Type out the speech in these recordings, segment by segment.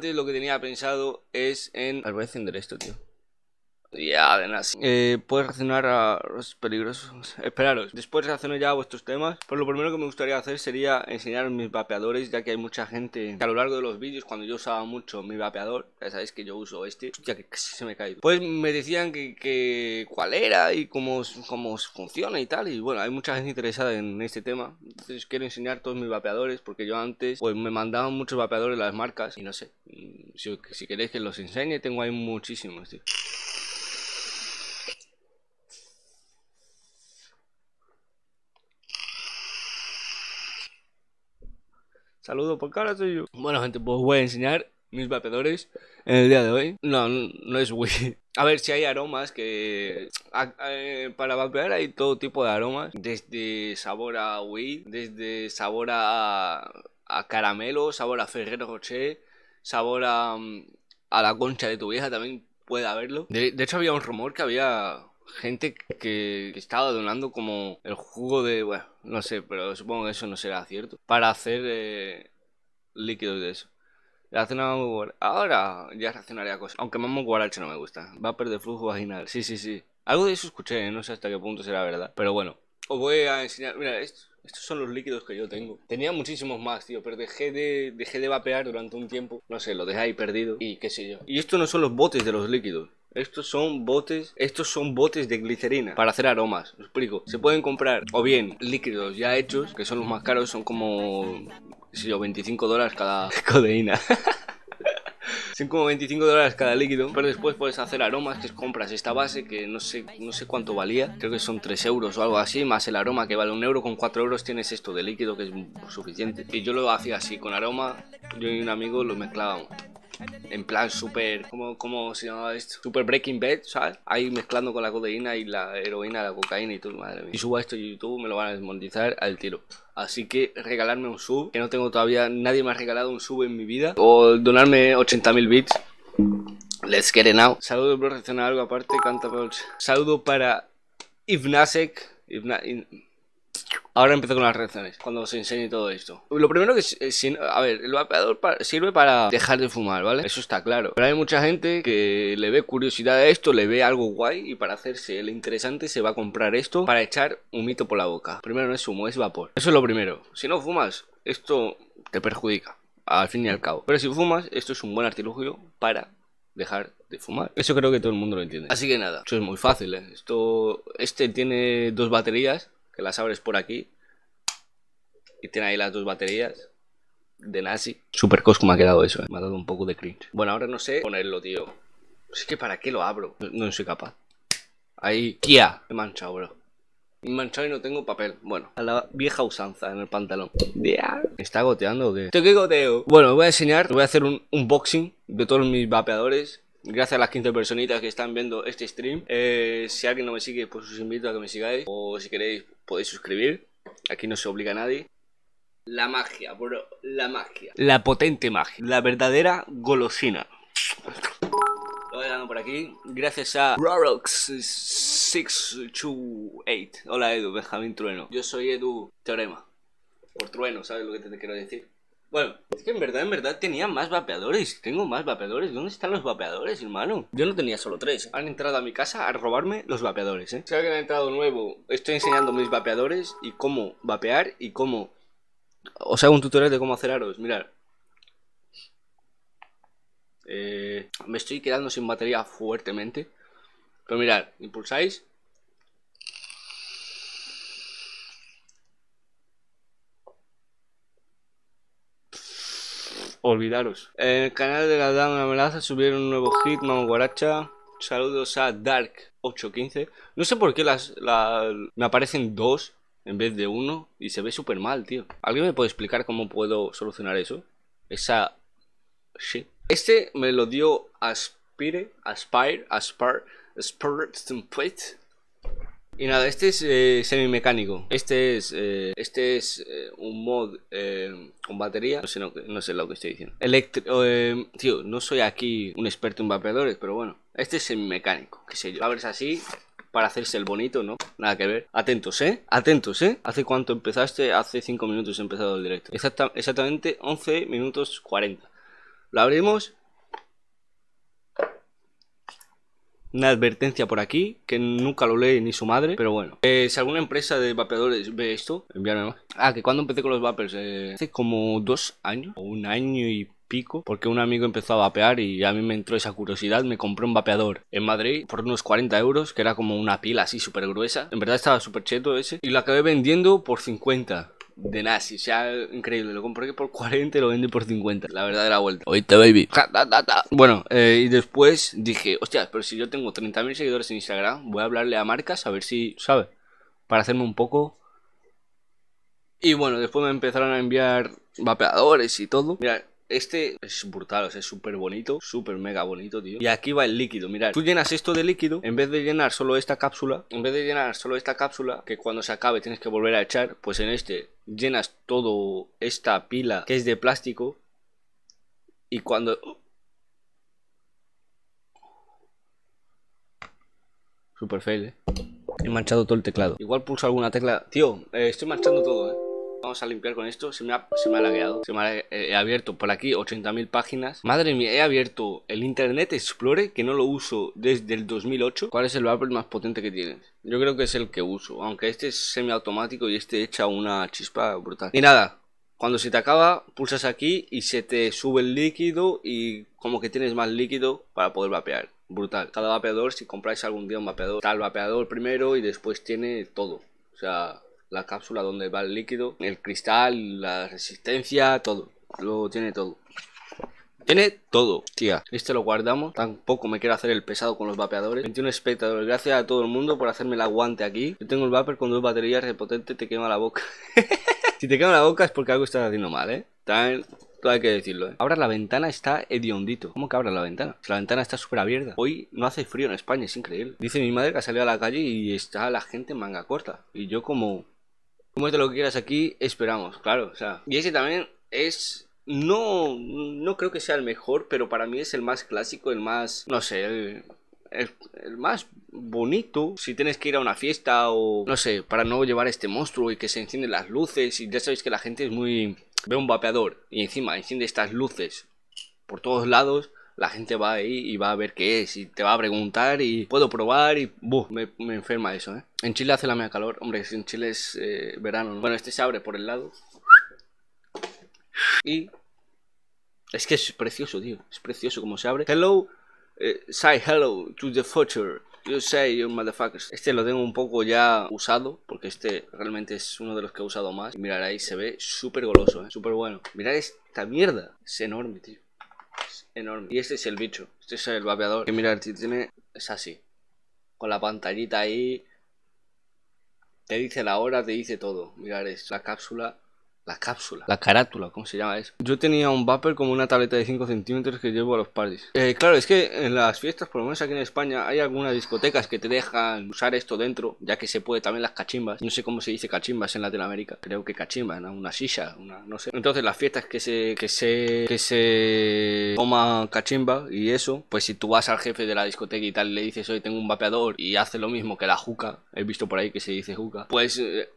Lo que tenía pensado es en... Al voy esto, tío. Ya, de Eh, puedes reaccionar a los peligrosos. Esperaros. Después reacciono ya a vuestros temas. Pues lo primero que me gustaría hacer sería enseñar mis vapeadores, ya que hay mucha gente a lo largo de los vídeos, cuando yo usaba mucho mi vapeador, ya sabéis que yo uso este, ya que casi se me cae. Pues me decían que, que, cuál era y cómo, cómo funciona y tal. Y bueno, hay mucha gente interesada en este tema. Entonces quiero enseñar todos mis vapeadores, porque yo antes, pues me mandaban muchos vapeadores las marcas. Y no sé, mm, si, si queréis que los enseñe, tengo ahí muchísimos, tío. Saludos por cara, soy yo. Bueno, gente, pues voy a enseñar mis vapeadores en el día de hoy. No, no, es Wii. A ver si hay aromas que. para vapear hay todo tipo de aromas. Desde sabor a Wii, desde sabor a, caramelo, sabor a Ferrero Rocher, sabor a, a la concha de tu vieja también puede haberlo. de hecho, había un rumor que había gente que estaba donando como el jugo de, bueno, no sé, pero supongo que eso no será cierto, para hacer eh, líquidos de eso. Ahora ya reaccionaría cosas. Aunque Mammo guarache no me gusta. Va a perder flujo vaginal. Sí, sí, sí. Algo de eso escuché, eh, no sé hasta qué punto será verdad. Pero bueno, os voy a enseñar. Mira, estos, estos son los líquidos que yo tengo. Tenía muchísimos más, tío, pero dejé de, dejé de vapear durante un tiempo. No sé, lo dejé ahí perdido y qué sé yo. Y estos no son los botes de los líquidos. Estos son botes, estos son botes de glicerina para hacer aromas, os explico. Se pueden comprar o bien líquidos ya hechos, que son los más caros, son como, 25 dólares cada codeína. son como 25 dólares cada líquido. Pero después puedes hacer aromas, que compras esta base que no sé, no sé cuánto valía. Creo que son 3 euros o algo así, más el aroma que vale un euro. Con 4 euros tienes esto de líquido que es suficiente. Y yo lo hacía así, con aroma. Yo y un amigo lo mezclábamos en plan super ¿cómo, se llamaba esto? Super Breaking Bad, ¿sabes? Ahí mezclando con la codeína y la heroína, la cocaína y todo, madre mía. Si subo esto a YouTube me lo van a desmontizar al tiro. Así que regalarme un sub, que no tengo todavía, nadie me ha regalado un sub en mi vida. O donarme 80.000 bits. Let's get it now. Saludo reaccionar algo aparte, canta Saludo para Ivnasek. Ahora empiezo con las reacciones, cuando os enseñe todo esto. Lo primero que, es eh, a ver, el vapeador sirve para dejar de fumar, ¿vale? Eso está claro. Pero hay mucha gente que le ve curiosidad a esto, le ve algo guay y para hacerse el interesante se va a comprar esto para echar un mito por la boca. Primero no es humo, es vapor. Eso es lo primero. Si no fumas, esto te perjudica, al fin y al cabo. Pero si fumas, esto es un buen artilugio para dejar de fumar. Eso creo que todo el mundo lo entiende. Así que nada, esto es muy fácil, ¿eh? Esto, este tiene dos baterías que las abres por aquí y tiene ahí las dos baterías de nazi. Super cosco me ha quedado eso, eh. me ha dado un poco de cringe. Bueno, ahora no sé ponerlo, tío. Es que para qué lo abro, no, soy capaz. Ahí, Kia. me he manchado, bro. he manchado y no tengo papel. Bueno, a la vieja usanza en el pantalón. ¿Está goteando o qué? ¿Qué goteo? Bueno, voy a enseñar, voy a hacer un unboxing de todos mis vapeadores Gracias a las 15 personitas que están viendo este stream. Eh, si alguien no me sigue, pues os invito a que me sigáis. O si queréis, podéis suscribir. Aquí no se obliga a nadie. La magia, bro. La magia. La potente magia. La verdadera golosina. Lo voy dando por aquí. Gracias a Rorox628. Hola Edu, Benjamín Trueno. Yo soy Edu Teorema. Por trueno, ¿sabes lo que te quiero decir? Bueno, es que en verdad, en verdad tenía más vapeadores. Tengo más vapeadores. ¿Dónde están los vapeadores, hermano? Yo no tenía solo tres. Han entrado a mi casa a robarme los vapeadores, ¿eh? Si alguien ha entrado nuevo, estoy enseñando mis vapeadores y cómo vapear y cómo... Os hago un tutorial de cómo hacer aros, mirar. Eh, me estoy quedando sin batería fuertemente. Pero mirad, impulsáis olvidaros. En el canal de la Dama Amenaza subieron un nuevo hit, Mamo Guaracha. Saludos a Dark815. No sé por qué las, me aparecen dos en vez de uno y se ve súper mal, tío. ¿Alguien me puede explicar cómo puedo solucionar eso? Esa... sí. Este me lo dio Aspire, Aspire, Aspire, Aspire, Aspire, y nada, este es eh, semi-mecánico, Este es eh, este es eh, un mod con batería. No sé, lo que estoy diciendo. Em, tío, no soy aquí un experto en vapeadores, pero bueno. Este es semimecánico, qué sé yo. Lo abres así para hacerse el bonito, ¿no? Nada que ver. Atentos, ¿eh? Atentos, ¿eh? ¿Hace cuánto empezaste? Hace 5 minutos he empezado el directo. exactamente 11 minutos 40. Lo abrimos una advertencia por aquí, que nunca lo lee ni su madre, pero bueno. Eh, si alguna empresa de vapeadores ve esto, envíame más. Ah, que cuando empecé con los vapers, eh, hace como dos años, o un año y pico, porque un amigo empezó a vapear y a mí me entró esa curiosidad, me compré un vapeador en Madrid por unos 40 euros, que era como una pila así súper gruesa, en verdad estaba súper cheto ese, y lo acabé vendiendo por 50 de nazi. sea, increíble. Lo compré por 40 y lo vende por 50. La verdad de la vuelta. Oíste, baby. Bueno, eh, y después dije, hostia, pero si yo tengo 30.000 seguidores en Instagram, voy a hablarle a marcas a ver si, ¿sabes? Para hacerme un poco... Y bueno, después me empezaron a enviar vapeadores y todo. Mira, este es brutal, es súper bonito, súper mega bonito, tío. Y aquí va el líquido, mirad. Tú llenas esto de líquido, en vez de llenar solo esta cápsula, en vez de llenar solo esta cápsula, que cuando se acabe tienes que volver a echar, pues en este llenas todo esta pila que es de plástico y cuando super fail ¿eh? he manchado todo el teclado igual pulso alguna tecla tío eh, estoy manchando todo ¿eh? a limpiar con esto. Se me ha, se me ha lagueado. Se me ha eh, he abierto por aquí 80.000 páginas. Madre mía, he abierto el Internet explore, que no lo uso desde el 2008. ¿Cuál es el vapor más potente que tienes? Yo creo que es el que uso, aunque este es semiautomático y este echa una chispa brutal. Y nada, cuando se te acaba, pulsas aquí y se te sube el líquido y como que tienes más líquido para poder vapear. Brutal. Cada vapeador, si compráis algún día un vapeador, tal vapeador primero y después tiene todo. O sea, la cápsula donde va el líquido, el cristal, la resistencia, todo. Luego tiene todo. Tiene todo, tía. Este lo guardamos. Tampoco me quiero hacer el pesado con los vapeadores. 21 espectadores. Gracias a todo el mundo por hacerme el aguante aquí. Yo tengo el vapor con dos baterías repotentes te quema la boca. si te quema la boca es porque algo estás haciendo mal, ¿eh? Todo hay que decirlo, ¿eh? Ahora la ventana está hediondito. ¿Cómo que abra la ventana? La ventana está súper abierta. Hoy no hace frío en España, es increíble. Dice mi madre que ha salido a la calle y está la gente en manga corta. Y yo como... Comenta lo que quieras aquí, esperamos, claro. O sea. Y ese también es no, no creo que sea el mejor, pero para mí es el más clásico, el más, no sé, el, el, más bonito. Si tienes que ir a una fiesta o, no sé, para no llevar este monstruo y que se encienden las luces. Y ya sabéis que la gente es muy... Ve un vapeador y encima enciende estas luces por todos lados la gente va ahí y va a ver qué es y te va a preguntar y puedo probar y buh, me, enferma eso, ¿eh? En Chile hace la media calor, hombre, en Chile es eh, verano, Bueno, este se abre por el lado y es que es precioso, tío, es precioso como se abre. Hello, eh, say hello to the future. You say you motherfuckers. Este lo tengo un poco ya usado, porque este realmente es uno de los que he usado más. Mirad ahí, se ve súper goloso, ¿eh? súper bueno. Mirad esta mierda, es enorme, tío. Es enorme. Y este es el bicho. Este es el vapeador. Que si tiene. Es así. Con la pantallita ahí. Te dice la hora, te dice todo. Mirar es La cápsula la cápsula. La carátula, ¿cómo se llama eso? Yo tenía un vapor como una tableta de 5 centímetros que llevo a los parties. Eh, claro, es que en las fiestas, por lo menos aquí en España, hay algunas discotecas que te dejan usar esto dentro, ya que se puede también las cachimbas. No sé cómo se dice cachimbas en Latinoamérica. Creo que cachimbas, una silla una, no sé. Entonces las fiestas que se, que se, que se toma cachimba y eso, pues si tú vas al jefe de la discoteca y tal le dices, hoy tengo un vapeador y hace lo mismo que la juca, he visto por ahí que se dice juca, pues... Eh,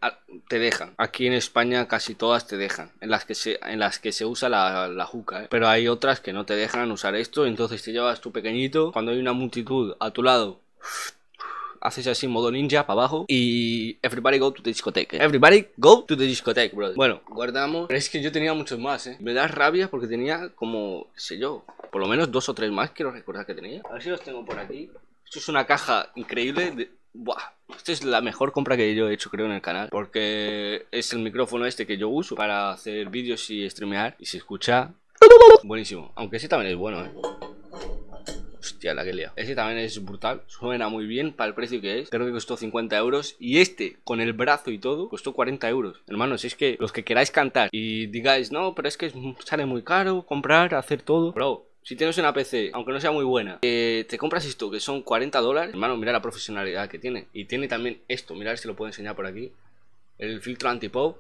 te dejan. Aquí en España casi todas te dejan, en las que se, en las que se usa la, la juca, ¿eh? pero hay otras que no te dejan usar esto, entonces te llevas tu pequeñito, cuando hay una multitud a tu lado, haces así modo ninja para abajo y everybody go to the discoteque Everybody go to the discoteque brother Bueno, guardamos. Pero es que yo tenía muchos más, eh. Me da rabia porque tenía como, sé yo, por lo menos dos o tres más quiero recordar que tenía. A ver si los tengo por aquí. Esto es una caja increíble de, Buah, esta es la mejor compra que yo he hecho creo en el canal Porque es el micrófono este que yo uso para hacer vídeos y streamear Y se escucha buenísimo Aunque ese también es bueno, eh Hostia, la que lea. Ese también es brutal. Suena muy bien para el precio que es. Creo que costó 50 euros. Y este, con el brazo y todo, costó 40 euros. Hermanos, es que los que queráis cantar y digáis, no, pero es que sale muy caro comprar, hacer todo. Bro, si tienes una PC, aunque no sea muy buena, eh, te compras esto, que son 40 dólares. Hermano, mira la profesionalidad que tiene. Y tiene también esto, mirad si lo puedo enseñar por aquí. El filtro anti-pop.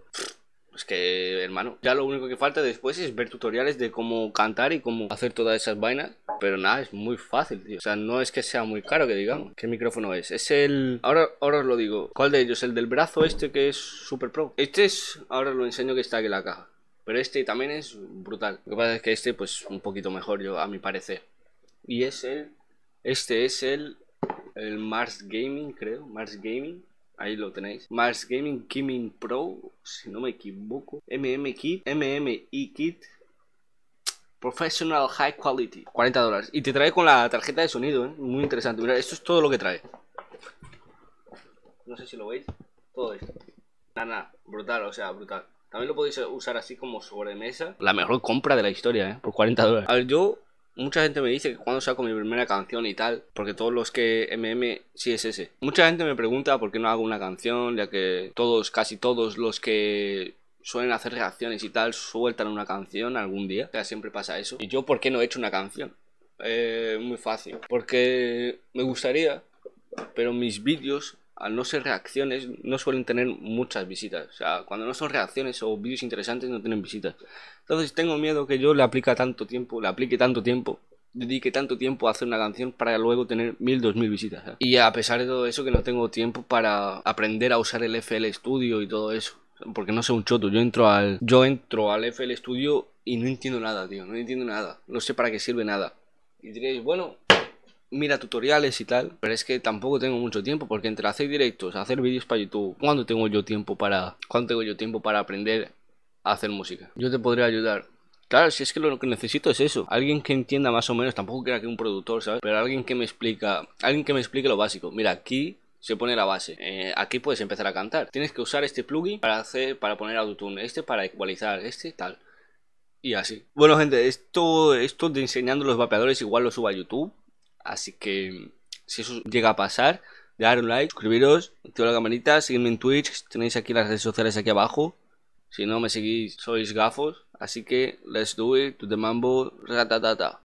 Es que, hermano, ya lo único que falta después es ver tutoriales de cómo cantar y cómo hacer todas esas vainas. Pero nada, es muy fácil, tío. O sea, no es que sea muy caro que digamos. ¿Qué micrófono es? Es el... Ahora, ahora os lo digo. ¿Cuál de ellos? El del brazo este que es Super Pro. Este es... Ahora os lo enseño que está aquí en la caja. Pero este también es brutal. Lo que pasa es que este, pues, un poquito mejor, yo, a mi parecer. Y es el. Este es el. El Mars Gaming, creo. Mars Gaming. Ahí lo tenéis. Mars Gaming Gaming Pro, si no me equivoco. MM Kit. MMI Kit. Professional High Quality. 40 dólares. Y te trae con la tarjeta de sonido, ¿eh? Muy interesante. Mira, esto es todo lo que trae. No sé si lo veis. Todo esto. Nada, Brutal, o sea, brutal. También lo podéis usar así como sobremesa. La mejor compra de la historia, ¿eh? Por 40 dólares. A ver, yo... Mucha gente me dice que cuando saco mi primera canción y tal, porque todos los que MM sí es ese. Mucha gente me pregunta por qué no hago una canción, ya que todos, casi todos los que suelen hacer reacciones y tal, sueltan una canción algún día. O sea, siempre pasa eso. ¿Y yo por qué no he hecho una canción? Eh, muy fácil. Porque me gustaría, pero mis vídeos al no ser reacciones, no suelen tener muchas visitas. O sea, cuando no son reacciones o vídeos interesantes, no tienen visitas. Entonces tengo miedo que yo le aplique tanto tiempo, le aplique tanto tiempo, dedique tanto tiempo a hacer una canción para luego tener mil, dos mil visitas. Y a pesar de todo eso, que no tengo tiempo para aprender a usar el FL Studio y todo eso. Porque no sé un choto, yo entro al. Yo entro al FL Studio y no entiendo nada, tío. No entiendo nada. No sé para qué sirve nada. Y diréis, bueno, mira tutoriales y tal, pero es que tampoco tengo mucho tiempo porque entre hacer directos, hacer vídeos para YouTube, ¿cuándo tengo yo tiempo para cuándo tengo yo tiempo para aprender a hacer música? Yo te podría ayudar. Claro, si es que lo que necesito es eso, alguien que entienda más o menos, tampoco quiera que un productor, ¿sabes? Pero alguien que me explica, alguien que me explique lo básico. Mira, aquí se pone la base. Eh, aquí puedes empezar a cantar. Tienes que usar este plugin para hacer para poner autotune, este para ecualizar, este tal. Y así. Bueno, gente, esto esto de enseñando los vapeadores igual lo subo a YouTube Así que si eso llega a pasar, dar un like, suscribiros, activar la campanita, seguidme en Twitch, tenéis aquí las redes sociales aquí abajo. Si no me seguís, sois gafos. Así que, let's do it, to the mambo, ratatata.